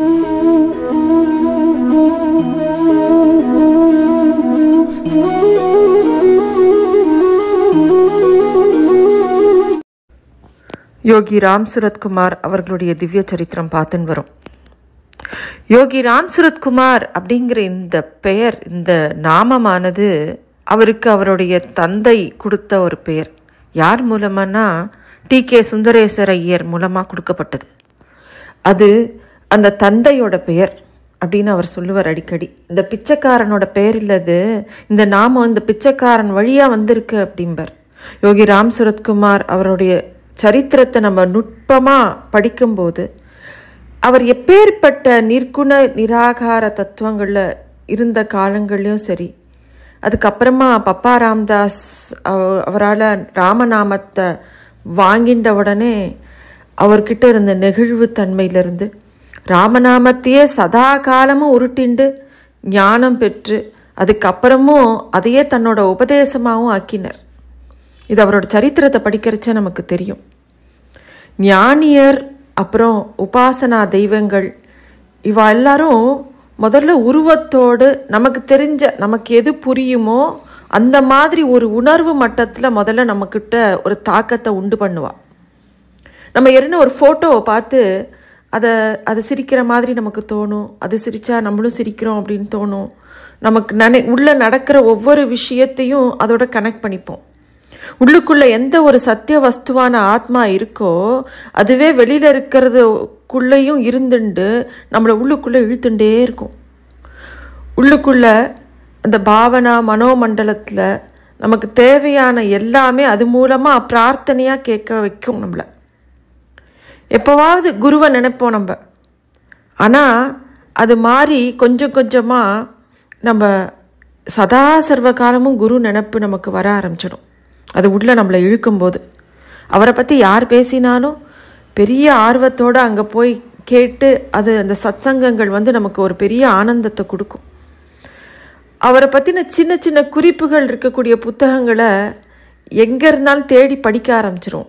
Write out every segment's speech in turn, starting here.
யோகி ராம் சுரத்குமார் அவர்களுடைய திவ்ய சரித்திரம் பார்த்துன்னு வரும் யோகி ராம் சுரத்குமார் அப்படிங்கிற இந்த பெயர் இந்த நாமமானது அவருக்கு அவருடைய தந்தை கொடுத்த ஒரு பெயர் யார் மூலமானா டி கே சுந்தரேஸ்வர ஐயர் மூலமாக கொடுக்கப்பட்டது அது அந்த தந்தையோட பெயர் அப்படின்னு அவர் சொல்லுவார் அடிக்கடி இந்த பிச்சைக்காரனோட பெயர் இல்லது இந்த நாமம் இந்த பிச்சைக்காரன் வழியாக வந்திருக்கு அப்படிம்பார் யோகி ராம் சுரத்குமார் அவருடைய சரித்திரத்தை நம்ம நுட்பமாக படிக்கும்போது அவர் எப்பேற்பட்ட நிற்குண நிராகார தத்துவங்களில் இருந்த காலங்கள்லையும் சரி அதுக்கப்புறமா பப்பா ராம்தாஸ் அவரால் ராமநாமத்தை வாங்கிண்ட உடனே அவர்கிட்ட இருந்த நெகிழ்வு தன்மையிலிருந்து ராமநாமத்தையே சதா காலமும் உருட்டிண்டு ஞானம் பெற்று அதுக்கப்புறமும் அதையே தன்னோட உபதேசமாகவும் ஆக்கினர் இது அவரோட சரித்திரத்தை படிக்கிறச்ச நமக்கு தெரியும் ஞானியர் அப்புறம் உபாசனா தெய்வங்கள் இவா எல்லாரும் முதல்ல உருவத்தோடு நமக்கு தெரிஞ்ச நமக்கு எது புரியுமோ அந்த மாதிரி ஒரு உணர்வு மட்டத்தில் முதல்ல நம்மக்கிட்ட ஒரு தாக்கத்தை உண்டு பண்ணுவாள் நம்ம என்ன ஒரு ஃபோட்டோவை பார்த்து அதை அதை சிரிக்கிற மாதிரி நமக்கு தோணும் அது சிரித்தா நம்மளும் சிரிக்கிறோம் அப்படின்னு தோணும் நமக்கு நினை உள்ளே நடக்கிற ஒவ்வொரு விஷயத்தையும் அதோட கனெக்ட் பண்ணிப்போம் உள்ளுக்குள்ளே எந்த ஒரு சத்திய வஸ்துவான ஆத்மா இருக்கோ அதுவே வெளியில் இருக்கிறதுக்குள்ளேயும் இருந்துண்டு நம்மளை உள்ளுக்குள்ளே இழுத்துண்டே இருக்கும் உள்ளுக்குள்ளே அந்த பாவனா மனோமண்டலத்தில் நமக்கு தேவையான எல்லாமே அது மூலமாக பிரார்த்தனையாக கேட்க வைக்கும் நம்மளை எப்போவாவது குருவை நினைப்போம் நம்ம ஆனால் அது மாறி கொஞ்சம் கொஞ்சமாக நம்ம சதா சர்வ காலமும் குரு நினப்பு நமக்கு வர ஆரம்பிச்சிடும் அது உள்ளே நம்மளை இழுக்கும்போது அவரை பற்றி யார் பேசினாலும் பெரிய ஆர்வத்தோடு அங்கே போய் கேட்டு அது அந்த சத்சங்கங்கள் வந்து நமக்கு ஒரு பெரிய ஆனந்தத்தை கொடுக்கும் அவரை பற்றின சின்ன சின்ன குறிப்புகள் இருக்கக்கூடிய புத்தகங்களை எங்கே இருந்தாலும் தேடி படிக்க ஆரம்பிச்சிடும்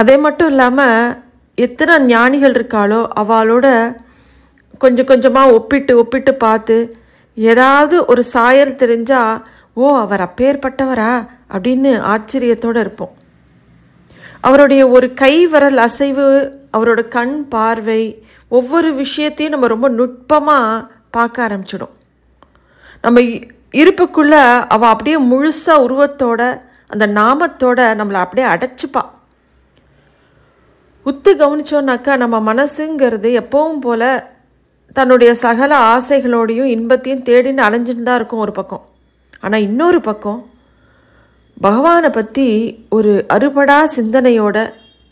அதே மட்டும் இல்லாமல் எத்தனை ஞானிகள் இருக்காளோ அவளோட கொஞ்சம் கொஞ்சமாக ஒப்பிட்டு ஒப்பிட்டு பார்த்து ஏதாவது ஒரு சாயல் தெரிஞ்சால் ஓ அவர் அப்பேற்பட்டவரா அப்படின்னு ஆச்சரியத்தோடு இருப்போம் அவருடைய ஒரு கை வரல் அசைவு அவரோட கண் பார்வை ஒவ்வொரு விஷயத்தையும் நம்ம ரொம்ப நுட்பமாக பார்க்க ஆரம்பிச்சிடும் நம்ம இருப்புக்குள்ளே அவள் அப்படியே முழுசாக உருவத்தோட அந்த நாமத்தோட நம்மளை அப்படியே அடைச்சிப்பாள் உத்து கவனித்தோன்னாக்கா நம்ம மனசுங்கிறது எப்பவும் போல் தன்னுடைய சகல ஆசைகளோடையும் இன்பத்தையும் தேடின்னு அலைஞ்சிட்டு தான் இருக்கும் ஒரு பக்கம் ஆனால் இன்னொரு பக்கம் பகவானை பற்றி ஒரு அறுபடா சிந்தனையோட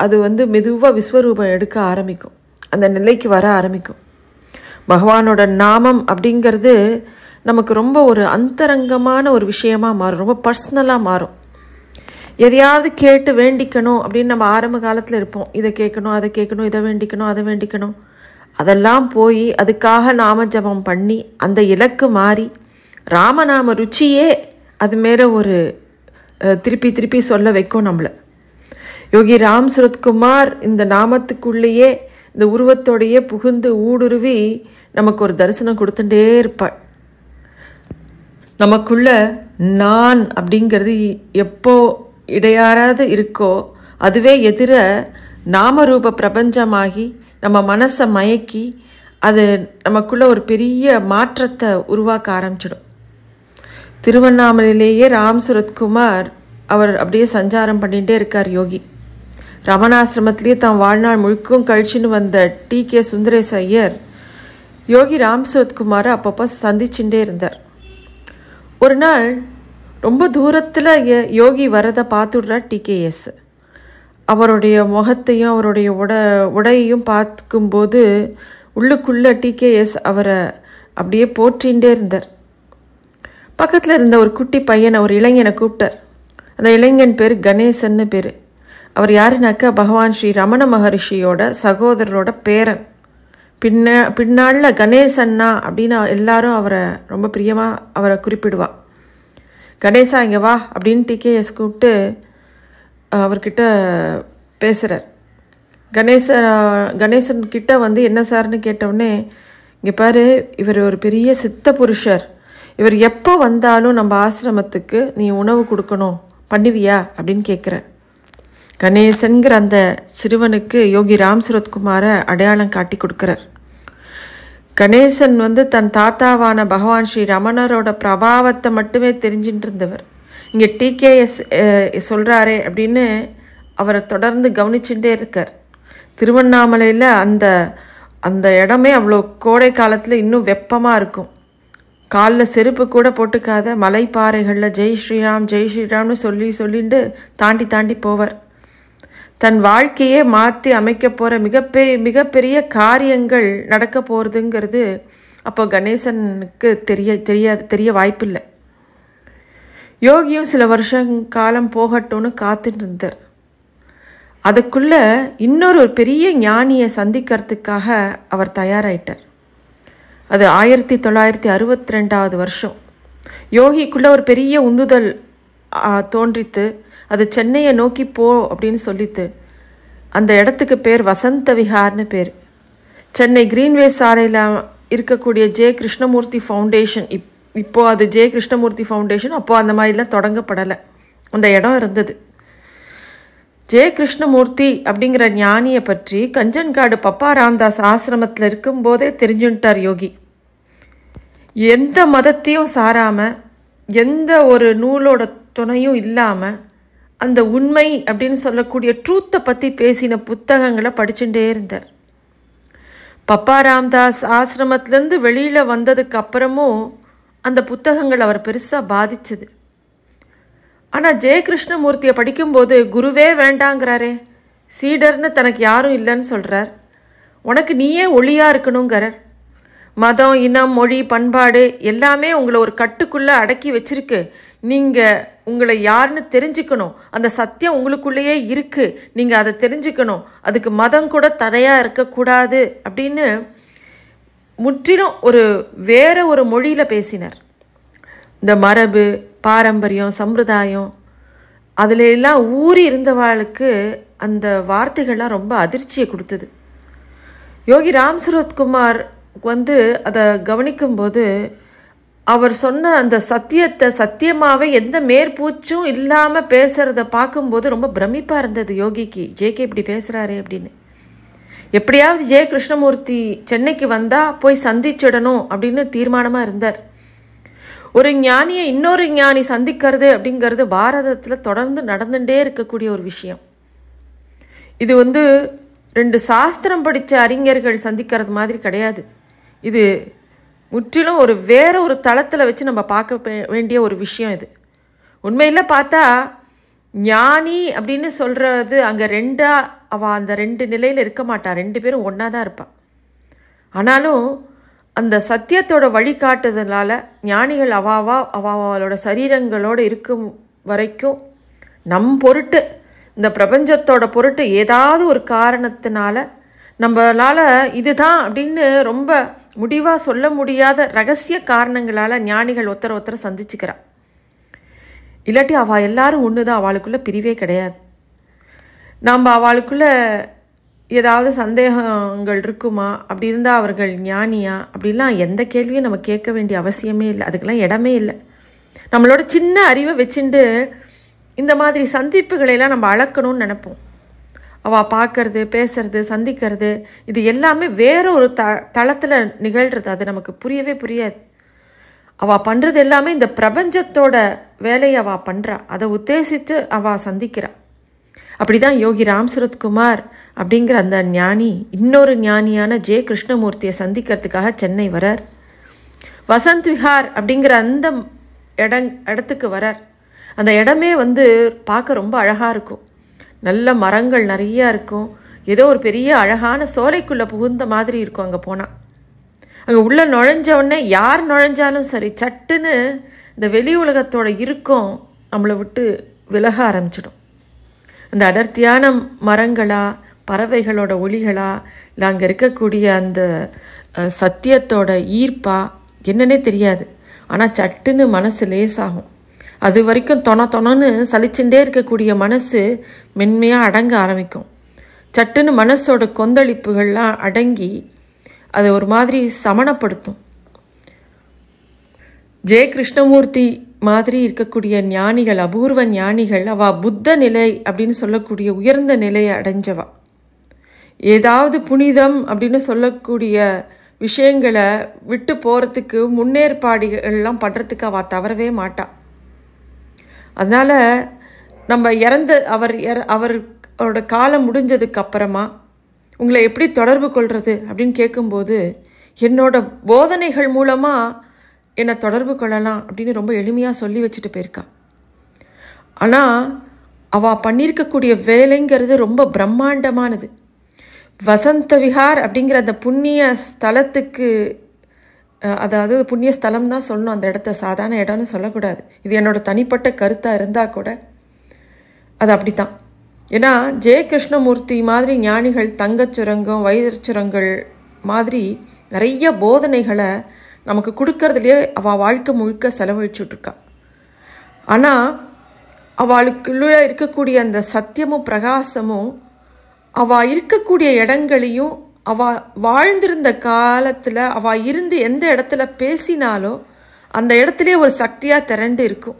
அது வந்து மெதுவாக விஸ்வரூபம் எடுக்க ஆரம்பிக்கும் அந்த நிலைக்கு வர ஆரம்பிக்கும் பகவானோட நாமம் அப்படிங்கிறது நமக்கு ரொம்ப ஒரு அந்தரங்கமான ஒரு விஷயமாக மாறும் ரொம்ப பர்சனலாக மாறும் எதையாவது கேட்டு வேண்டிக்கணும் அப்படின்னு நம்ம ஆரம்ப காலத்தில் இருப்போம் இதை கேட்கணும் அதை கேட்கணும் இதை வேண்டிக்கணும் அதை வேண்டிக்கணும் அதெல்லாம் போய் அதுக்காக நாம ஜபம் பண்ணி அந்த இலக்கு மாறி ராமநாம ருச்சியே அது மேலே ஒரு திருப்பி திருப்பி சொல்ல வைக்கும் நம்மளை யோகி ராம் சுரத்குமார் இந்த நாமத்துக்குள்ளேயே இந்த உருவத்தோடையே புகுந்து ஊடுருவி நமக்கு ஒரு தரிசனம் கொடுத்துட்டே இருப்பாள் நமக்குள்ள நான் அப்படிங்கிறது எப்போ இடையாராது இருக்கோ அதுவே எதிர நாமரூப பிரபஞ்சமாகி நம்ம மனசை மயக்கி அது நமக்குள்ளே ஒரு பெரிய மாற்றத்தை உருவாக்க ஆரம்பிச்சிடும் திருவண்ணாமலையிலேயே ராம் சுரத்குமார் அவர் அப்படியே சஞ்சாரம் பண்ணிகிட்டே இருக்கார் யோகி ரமணாசிரமத்திலேயே தான் வாழ்நாள் முழுக்கும் கழிச்சுன்னு வந்த டி கே சுந்தரேச ஐயர் யோகி ராம் சுரத்குமாரை அப்பப்போ சந்திச்சுட்டே இருந்தார் ஒரு நாள் ரொம்ப தூரத்தில் யோகி வரதை பார்த்துடுறார் டிகேஎஸ் அவருடைய முகத்தையும் அவருடைய உட உடையையும் பார்க்கும்போது உள்ளுக்குள்ளே டிகேஎஸ் அவரை அப்படியே போற்றின்றே இருந்தார் பக்கத்தில் இருந்த ஒரு குட்டி பையனை ஒரு இளைஞனை கூப்பிட்டார் அந்த இளைஞன் பேர் கணேசன்னு பேர் அவர் யாருனாக்கா பகவான் ஸ்ரீ ரமண மகரிஷியோட சகோதரரோட பேரன் பின்ன பின்னாளில் கணேசன்னா அப்படின்னு எல்லாரும் அவரை ரொம்ப பிரியமாக அவரை குறிப்பிடுவாள் கணேசா இங்கே வா அப்படின்னு டிகேஎஸ் கூப்பிட்டு அவர்கிட்ட பேசுகிறார் கணேச கணேசன் கிட்ட வந்து என்ன சார்னு கேட்டவுடனே இங்கே பாரு இவர் ஒரு பெரிய சித்த புருஷர் இவர் எப்போ வந்தாலும் நம்ம ஆசிரமத்துக்கு நீ உணவு கொடுக்கணும் பண்ணுவியா அப்படின்னு கேட்குற கணேசன்கிற அந்த சிறுவனுக்கு யோகி ராம் சுரத்குமாரை அடையாளம் காட்டி கொடுக்குறார் கணேசன் வந்து தன் தாத்தாவான பகவான் ஸ்ரீ ரமணரோட பிரபாவத்தை மட்டுமே தெரிஞ்சுட்டு இருந்தவர் இங்கே டிகேஎஸ் சொல்கிறாரே அப்படின்னு அவரை தொடர்ந்து கவனிச்சுட்டே இருக்கார் திருவண்ணாமலையில் அந்த அந்த இடமே அவ்வளோ கோடை காலத்தில் இன்னும் வெப்பமாக இருக்கும் காலில் செருப்பு கூட போட்டுக்காத மலைப்பாறைகளில் ஜெய் ஸ்ரீராம் ஜெய் ஸ்ரீராம்னு சொல்லி சொல்லிட்டு தாண்டி தாண்டி போவார் தன் வாழ்க்கையே மாற்றி அமைக்க போகிற மிகப்பெரிய மிகப்பெரிய காரியங்கள் நடக்க போகிறதுங்கிறது அப்போ கணேசனுக்கு தெரிய தெரியாது தெரிய வாய்ப்பில்லை யோகியும் சில வருஷம் காலம் போகட்டும்னு காத்துட்டு இருந்தார் அதுக்குள்ள இன்னொரு பெரிய ஞானியை சந்திக்கிறதுக்காக அவர் தயாராயிட்டார் அது ஆயிரத்தி தொள்ளாயிரத்தி அறுபத்தி ரெண்டாவது வருஷம் யோகிக்குள்ளே ஒரு பெரிய உந்துதல் தோன்றித்து அது சென்னையை நோக்கி போ அப்படின்னு சொல்லிட்டு அந்த இடத்துக்கு பேர் வசந்த விஹார்னு பேர் சென்னை கிரீன்வே சாலையில் இருக்கக்கூடிய ஜே கிருஷ்ணமூர்த்தி ஃபவுண்டேஷன் இப் இப்போது அது ஜே கிருஷ்ணமூர்த்தி ஃபவுண்டேஷன் அப்போது அந்த மாதிரிலாம் தொடங்கப்படலை அந்த இடம் இருந்தது ஜே கிருஷ்ணமூர்த்தி அப்படிங்கிற ஞானியை பற்றி கஞ்சன்காடு பப்பா ராம்தாஸ் ஆசிரமத்தில் இருக்கும்போதே தெரிஞ்சுட்டார் யோகி எந்த மதத்தையும் சாராமல் எந்த ஒரு நூலோட துணையும் இல்லாமல் அந்த உண்மை அப்படின்னு சொல்லக்கூடிய ட்ரூத்தை பற்றி பேசின புத்தகங்களை படிச்சுட்டே இருந்தார் பப்பா ராம்தாஸ் ஆசிரமத்துலேருந்து வெளியில் வந்ததுக்கு அப்புறமும் அந்த புத்தகங்கள் அவர் பெருசாக பாதிச்சது ஆனால் ஜெயகிருஷ்ணமூர்த்தியை படிக்கும்போது குருவே வேண்டாங்கிறாரே சீடர்னு தனக்கு யாரும் இல்லைன்னு சொல்கிறார் உனக்கு நீயே ஒளியாக இருக்கணுங்கிறார் மதம் இனம் மொழி பண்பாடு எல்லாமே உங்களை ஒரு கட்டுக்குள்ளே அடக்கி வச்சிருக்கு நீங்கள் உங்களை யாருன்னு தெரிஞ்சுக்கணும் அந்த சத்தியம் உங்களுக்குள்ளேயே இருக்கு நீங்க அதை தெரிஞ்சுக்கணும் அதுக்கு மதம் கூட தடையா இருக்கக்கூடாது அப்படின்னு முற்றிலும் ஒரு வேற ஒரு மொழியில பேசினர் இந்த மரபு பாரம்பரியம் சம்பிரதாயம் அதுல எல்லாம் ஊறி இருந்தவாளுக்கு அந்த வார்த்தைகள்லாம் ரொம்ப அதிர்ச்சியை கொடுத்தது யோகி ராம் சுரத்குமார் வந்து அதை கவனிக்கும்போது அவர் சொன்ன அந்த சத்தியத்தை சத்தியமாகவே எந்த மேற்பூச்சும் இல்லாமல் பேசுகிறத பார்க்கும்போது ரொம்ப பிரமிப்பாக இருந்தது யோகிக்கு ஜேகே இப்படி பேசுகிறாரு அப்படின்னு எப்படியாவது ஜெய கிருஷ்ணமூர்த்தி சென்னைக்கு வந்தால் போய் சந்திச்சிடணும் அப்படின்னு தீர்மானமாக இருந்தார் ஒரு ஞானியை இன்னொரு ஞானி சந்திக்கிறது அப்படிங்கிறது பாரதத்தில் தொடர்ந்து நடந்துகிட்டே இருக்கக்கூடிய ஒரு விஷயம் இது வந்து ரெண்டு சாஸ்திரம் படித்த அறிஞர்கள் சந்திக்கிறது மாதிரி கிடையாது இது முற்றிலும் ஒரு வேற ஒரு தளத்தில் வச்சு நம்ம பார்க்க வேண்டிய ஒரு விஷயம் இது உண்மையில் பார்த்தா ஞானி அப்படின்னு சொல்கிறது அங்கே ரெண்டாக அவள் அந்த ரெண்டு நிலையில் இருக்க மாட்டான் ரெண்டு பேரும் ஒன்றா தான் இருப்பாள் ஆனாலும் அந்த சத்தியத்தோட காட்டுறதுனால ஞானிகள் அவாவா அவாவோட சரீரங்களோடு இருக்கும் வரைக்கும் நம் பொருட்டு இந்த பிரபஞ்சத்தோட பொருட்டு ஏதாவது ஒரு காரணத்தினால நம்மளால் இதுதான் அப்படின்னு ரொம்ப முடிவாக சொல்ல முடியாத ரகசிய காரணங்களால் ஞானிகள் ஒருத்தர் ஒருத்தரை சந்திச்சுக்கிறா இல்லாட்டி அவள் எல்லாரும் ஒன்று தான் அவளுக்குள்ளே பிரிவே கிடையாது நாம் அவளுக்குள்ளே ஏதாவது சந்தேகங்கள் இருக்குமா அப்படி இருந்தால் அவர்கள் ஞானியா அப்படிலாம் எந்த கேள்வியும் நம்ம கேட்க வேண்டிய அவசியமே இல்லை அதுக்கெல்லாம் இடமே இல்லை நம்மளோட சின்ன அறிவை வச்சுட்டு இந்த மாதிரி சந்திப்புகளையெல்லாம் நம்ம அளக்கணும்னு நினப்போம் அவள் பார்க்கறது பேசுறது சந்திக்கிறது இது எல்லாமே வேற ஒரு த தளத்தில் நிகழ்கிறது அது நமக்கு புரியவே புரியாது அவள் பண்ணுறது எல்லாமே இந்த பிரபஞ்சத்தோட வேலையை அவள் பண்ணுறா அதை உத்தேசித்து அவள் சந்திக்கிறா அப்படி தான் யோகி ராம் சுரத்குமார் அப்படிங்கிற அந்த ஞானி இன்னொரு ஞானியான ஜே கிருஷ்ணமூர்த்தியை சந்திக்கிறதுக்காக சென்னை வரார் வசந்த் விஹார் அப்படிங்கிற அந்த இடங் இடத்துக்கு வரார் அந்த இடமே வந்து பார்க்க ரொம்ப அழகாக இருக்கும் நல்ல மரங்கள் நிறையா இருக்கும் ஏதோ ஒரு பெரிய அழகான சோலைக்குள்ளே புகுந்த மாதிரி இருக்கும் அங்கே போனால் அங்கே உள்ளே நுழைஞ்சவுடனே யார் நுழைஞ்சாலும் சரி சட்டுன்னு இந்த வெளி உலகத்தோட இருக்கும் நம்மளை விட்டு விலக ஆரம்பிச்சிடும் அந்த அடர்த்தியான மரங்களா பறவைகளோட ஒளிகளா இல்லை அங்கே இருக்கக்கூடிய அந்த சத்தியத்தோட ஈர்ப்பா என்னன்னே தெரியாது ஆனால் சட்டுன்னு மனசு லேசாகும் அது வரைக்கும் தொண தொணன்னு சலிச்சுட்டே இருக்கக்கூடிய மனசு மென்மையாக அடங்க ஆரம்பிக்கும் சட்டுன்னு மனசோட கொந்தளிப்புகள்லாம் அடங்கி அதை ஒரு மாதிரி சமணப்படுத்தும் ஜெய கிருஷ்ணமூர்த்தி மாதிரி இருக்கக்கூடிய ஞானிகள் அபூர்வ ஞானிகள் அவ புத்த நிலை அப்படின்னு சொல்லக்கூடிய உயர்ந்த நிலையை அடைஞ்சவா ஏதாவது புனிதம் அப்படின்னு சொல்லக்கூடிய விஷயங்களை விட்டு போகிறதுக்கு முன்னேற்பாடுகள்லாம் பண்ணுறதுக்கு அவள் தவறவே மாட்டாள் அதனால் நம்ம இறந்து அவர் இற அவரோட காலம் முடிஞ்சதுக்கு அப்புறமா உங்களை எப்படி தொடர்பு கொள்வது அப்படின்னு கேட்கும்போது என்னோட போதனைகள் மூலமாக என்னை தொடர்பு கொள்ளலாம் அப்படின்னு ரொம்ப எளிமையாக சொல்லி வச்சுட்டு போயிருக்கா ஆனால் அவள் பண்ணியிருக்கக்கூடிய வேலைங்கிறது ரொம்ப பிரம்மாண்டமானது வசந்த விஹார் அப்படிங்கிற அந்த புண்ணிய ஸ்தலத்துக்கு அதாவது புண்ணிய ஸ்தலம் தான் சொல்லணும் அந்த இடத்த சாதாரண இடம்னு சொல்லக்கூடாது இது என்னோட தனிப்பட்ட கருத்தாக இருந்தால் கூட அது அப்படி தான் ஏன்னா ஜெய கிருஷ்ணமூர்த்தி மாதிரி ஞானிகள் தங்கச் தங்கச்சுரங்கம் சுரங்கள் மாதிரி நிறைய போதனைகளை நமக்கு கொடுக்கறதுலேயே அவள் வாழ்க்கை முழுக்க செலவழிச்சுட்ருக்கா ஆனால் அவளுக்குள்ளே இருக்கக்கூடிய அந்த சத்தியமும் பிரகாசமும் அவள் இருக்கக்கூடிய இடங்களையும் அவ வாழ்ந்திருந்த காலத்தில் அவ இருந்து எந்த இடத்துல பேசினாலோ அந்த இடத்துல ஒரு சக்தியாக திரண்டு இருக்கும்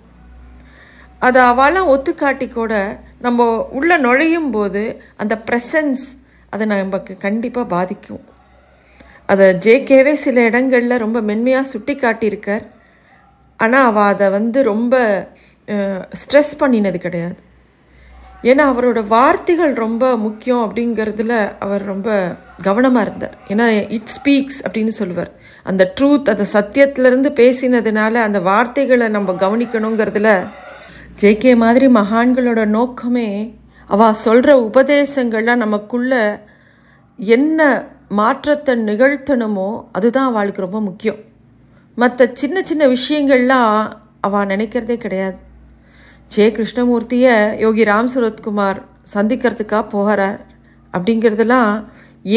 அதை அவெல்லாம் ஒத்துக்காட்டி கூட நம்ம உள்ளே நுழையும் போது அந்த ப்ரெசன்ஸ் அதை நமக்கு கண்டிப்பாக பாதிக்கும் அதை ஜேகேவே சில இடங்களில் ரொம்ப மென்மையாக சுட்டி காட்டியிருக்கார் ஆனால் அவள் அதை வந்து ரொம்ப ஸ்ட்ரெஸ் பண்ணினது கிடையாது ஏன்னா அவரோட வார்த்தைகள் ரொம்ப முக்கியம் அப்படிங்கிறதுல அவர் ரொம்ப கவனமாக இருந்தார் ஏன்னா இட் ஸ்பீக்ஸ் அப்படின்னு சொல்லுவார் அந்த ட்ரூத் அந்த சத்தியத்திலேருந்து பேசினதுனால அந்த வார்த்தைகளை நம்ம கவனிக்கணுங்கிறதுல ஜேகே மாதிரி மகான்களோட நோக்கமே அவ சொல்கிற உபதேசங்கள்லாம் நமக்குள்ள என்ன மாற்றத்தை நிகழ்த்தணுமோ அதுதான் அவளுக்கு ரொம்ப முக்கியம் மற்ற சின்ன சின்ன விஷயங்கள்லாம் அவள் நினைக்கிறதே கிடையாது ஜே கிருஷ்ணமூர்த்தியை யோகி ராம் சுரத்குமார் சந்திக்கிறதுக்காக போகிறார் அப்படிங்கிறதுலாம்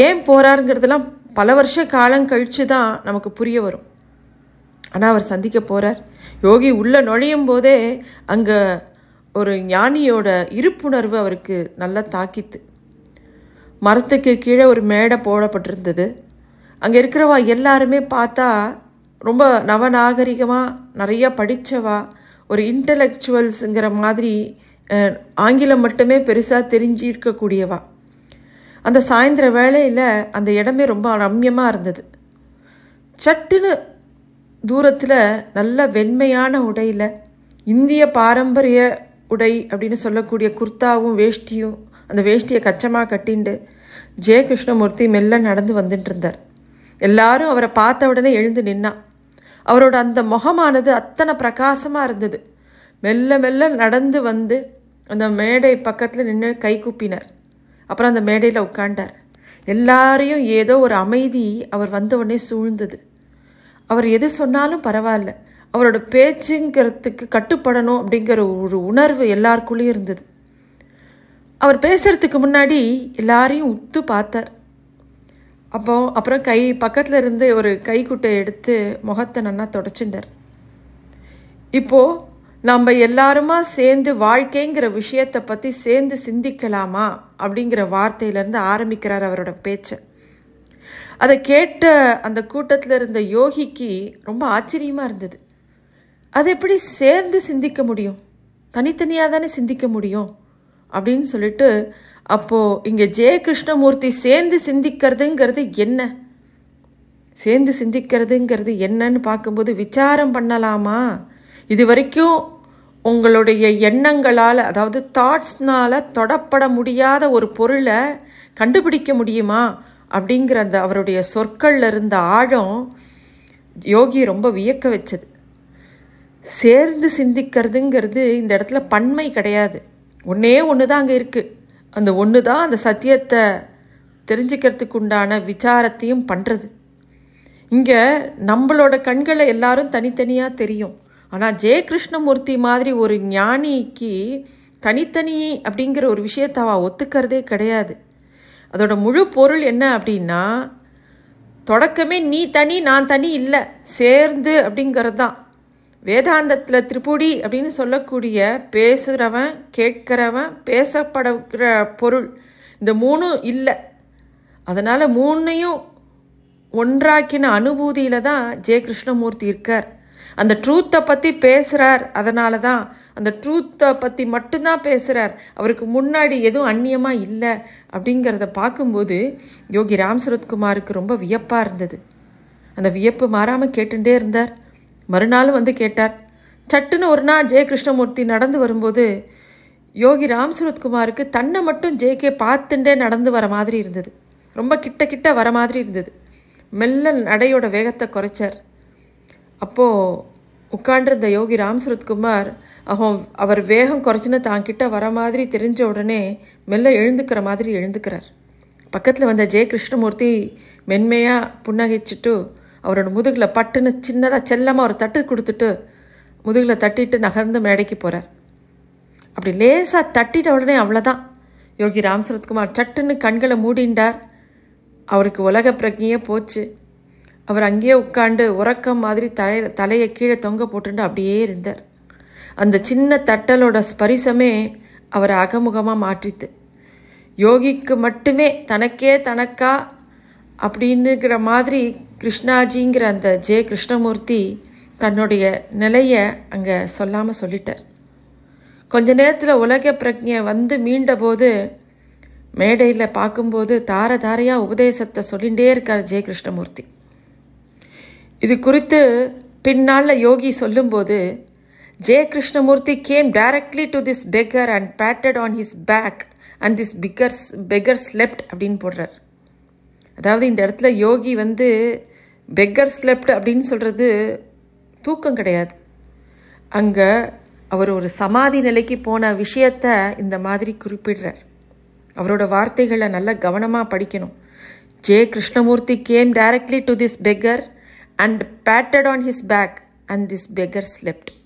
ஏன் போகிறாருங்கிறதெல்லாம் பல வருஷ காலம் கழித்து தான் நமக்கு புரிய வரும் ஆனால் அவர் சந்திக்க போகிறார் யோகி உள்ளே நுழையும் போதே அங்கே ஒரு ஞானியோட இருப்புணர்வு அவருக்கு நல்லா தாக்கித்து மரத்துக்கு கீழே ஒரு மேடை போடப்பட்டிருந்தது அங்கே இருக்கிறவா எல்லாருமே பார்த்தா ரொம்ப நவநாகரிகமாக நிறையா படித்தவா ஒரு இன்டலெக்சுவல்ஸுங்கிற மாதிரி ஆங்கிலம் மட்டுமே பெருசாக தெரிஞ்சிருக்கக்கூடியவா அந்த சாயந்தர வேளையில் அந்த இடமே ரொம்ப ரம்யமாக இருந்தது சட்டுன்னு தூரத்தில் நல்ல வெண்மையான உடையில் இந்திய பாரம்பரிய உடை அப்படின்னு சொல்லக்கூடிய குர்த்தாவும் வேஷ்டியும் அந்த வேஷ்டியை கச்சமாக கட்டிண்டு ஜெயகிருஷ்ணமூர்த்தி கிருஷ்ணமூர்த்தி மெல்ல நடந்து வந்துட்டு இருந்தார் எல்லாரும் அவரை பார்த்த உடனே எழுந்து நின்னான் அவரோட அந்த முகமானது அத்தனை பிரகாசமாக இருந்தது மெல்ல மெல்ல நடந்து வந்து அந்த மேடை பக்கத்தில் நின்று கை கூப்பினார் அப்புறம் அந்த மேடையில் உட்காண்டார் எல்லாரையும் ஏதோ ஒரு அமைதி அவர் வந்த உடனே சூழ்ந்தது அவர் எது சொன்னாலும் பரவாயில்ல அவரோட பேச்சுங்கிறதுக்கு கட்டுப்படணும் அப்படிங்கிற ஒரு உணர்வு எல்லாருக்குள்ளேயும் இருந்தது அவர் பேசுறதுக்கு முன்னாடி எல்லாரையும் உத்து பார்த்தார் அப்போ அப்புறம் கை பக்கத்தில் இருந்து ஒரு கைக்குட்டை எடுத்து முகத்தை நல்லா தொடச்சிண்டார் இப்போது நம்ம எல்லாருமா சேர்ந்து வாழ்க்கைங்கிற விஷயத்தை பற்றி சேர்ந்து சிந்திக்கலாமா அப்படிங்கிற வார்த்தையிலேருந்து ஆரம்பிக்கிறார் அவரோட பேச்சை அதை கேட்ட அந்த கூட்டத்தில் இருந்த யோகிக்கு ரொம்ப ஆச்சரியமாக இருந்தது அது எப்படி சேர்ந்து சிந்திக்க முடியும் தனித்தனியாக தானே சிந்திக்க முடியும் அப்படின்னு சொல்லிட்டு அப்போது இங்கே ஜெய கிருஷ்ணமூர்த்தி சேர்ந்து சிந்திக்கிறதுங்கிறது என்ன சேர்ந்து சிந்திக்கிறதுங்கிறது என்னன்னு பார்க்கும்போது விசாரம் பண்ணலாமா இது வரைக்கும் உங்களுடைய எண்ணங்களால் அதாவது தாட்ஸ்னால் தொடப்பட முடியாத ஒரு பொருளை கண்டுபிடிக்க முடியுமா அப்படிங்கிற அந்த அவருடைய சொற்களில் இருந்த ஆழம் யோகி ரொம்ப வியக்க வச்சது சேர்ந்து சிந்திக்கிறதுங்கிறது இந்த இடத்துல பன்மை கிடையாது ஒன்றே ஒன்று தான் அங்கே இருக்குது அந்த ஒன்று தான் அந்த சத்தியத்தை தெரிஞ்சுக்கிறதுக்கு உண்டான விசாரத்தையும் பண்ணுறது இங்கே நம்மளோட கண்களை எல்லாரும் தனித்தனியாக தெரியும் ஆனால் ஜெய கிருஷ்ணமூர்த்தி மாதிரி ஒரு ஞானிக்கு தனித்தனி அப்படிங்கிற ஒரு விஷயத்தை அவள் ஒத்துக்கிறதே கிடையாது அதோட முழு பொருள் என்ன அப்படின்னா தொடக்கமே நீ தனி நான் தனி இல்லை சேர்ந்து அப்படிங்கிறது தான் வேதாந்தத்தில் திரிபுடி அப்படின்னு சொல்லக்கூடிய பேசுகிறவன் கேட்கிறவன் பேசப்படுகிற பொருள் இந்த மூணும் இல்லை அதனால் மூணையும் ஒன்றாக்கின அனுபூதியில் தான் ஜெய கிருஷ்ணமூர்த்தி இருக்கார் அந்த ட்ரூத்தை பற்றி பேசுகிறார் அதனால தான் அந்த ட்ரூத்தை பற்றி மட்டும்தான் பேசுகிறார் அவருக்கு முன்னாடி எதுவும் அந்நியமாக இல்லை அப்படிங்கிறத பார்க்கும்போது யோகி ராம் ரொம்ப வியப்பாக இருந்தது அந்த வியப்பு மாறாமல் கேட்டுகிட்டே இருந்தார் மறுநாளும் வந்து கேட்டார் சட்டுன்னு ஒரு நாள் ஜெய கிருஷ்ணமூர்த்தி நடந்து வரும்போது யோகி ராம் சுரத்குமாருக்கு தன்னை மட்டும் ஜேகே பார்த்துட்டே நடந்து வர மாதிரி இருந்தது ரொம்ப கிட்ட கிட்ட வர மாதிரி இருந்தது மெல்ல நடையோட வேகத்தை குறைச்சார் அப்போது உட்காண்டிருந்த யோகி ராம் சுரத்குமார் அஹோ அவர் வேகம் குறைச்சின்னு தாங்கிட்ட வர மாதிரி தெரிஞ்ச உடனே மெல்ல எழுந்துக்கிற மாதிரி எழுந்துக்கிறார் பக்கத்தில் வந்த ஜெய கிருஷ்ணமூர்த்தி மென்மையாக புன்னகைச்சிட்டு அவரோட முதுகில் பட்டுன்னு சின்னதாக செல்லமாக ஒரு தட்டு கொடுத்துட்டு முதுகில் தட்டிட்டு நகர்ந்து மேடைக்கு போகிறார் அப்படி லேசாக தட்டிட்ட உடனே அவ்வளோதான் யோகி ராம்சரத்குமார் சட்டுன்னு கண்களை மூடிண்டார் அவருக்கு உலக பிரஜையே போச்சு அவர் அங்கேயே உட்காண்டு உறக்கம் மாதிரி தலை தலையை கீழே தொங்க போட்டுண்டு அப்படியே இருந்தார் அந்த சின்ன தட்டலோட ஸ்பரிசமே அவரை அகமுகமாக மாற்றித்து யோகிக்கு மட்டுமே தனக்கே தனக்கா அப்படின்னுங்கிற மாதிரி கிருஷ்ணாஜிங்கிற அந்த ஜே கிருஷ்ணமூர்த்தி தன்னுடைய நிலையை அங்கே சொல்லாமல் சொல்லிட்டார் கொஞ்ச நேரத்தில் உலக பிரஜை வந்து மீண்டபோது மேடையில் பார்க்கும்போது தார தாரையாக உபதேசத்தை சொல்லிகிட்டே இருக்கார் ஜெய கிருஷ்ணமூர்த்தி இது குறித்து பின்னால் யோகி சொல்லும்போது J Krishnamurti came directly to this beggar and patted on his back and this beggar's beggar slept அப்படின்னு போடுறார் அதாவது இந்த இடத்துல யோகி வந்து பெக்கர் ஸ்லெப்ட் அப்படின்னு சொல்கிறது தூக்கம் கிடையாது அங்கே அவர் ஒரு சமாதி நிலைக்கு போன விஷயத்த இந்த மாதிரி குறிப்பிடுறார் அவரோட வார்த்தைகளை நல்லா கவனமாக படிக்கணும் J Krishnamurti came directly to this beggar and patted on his back and this beggar slept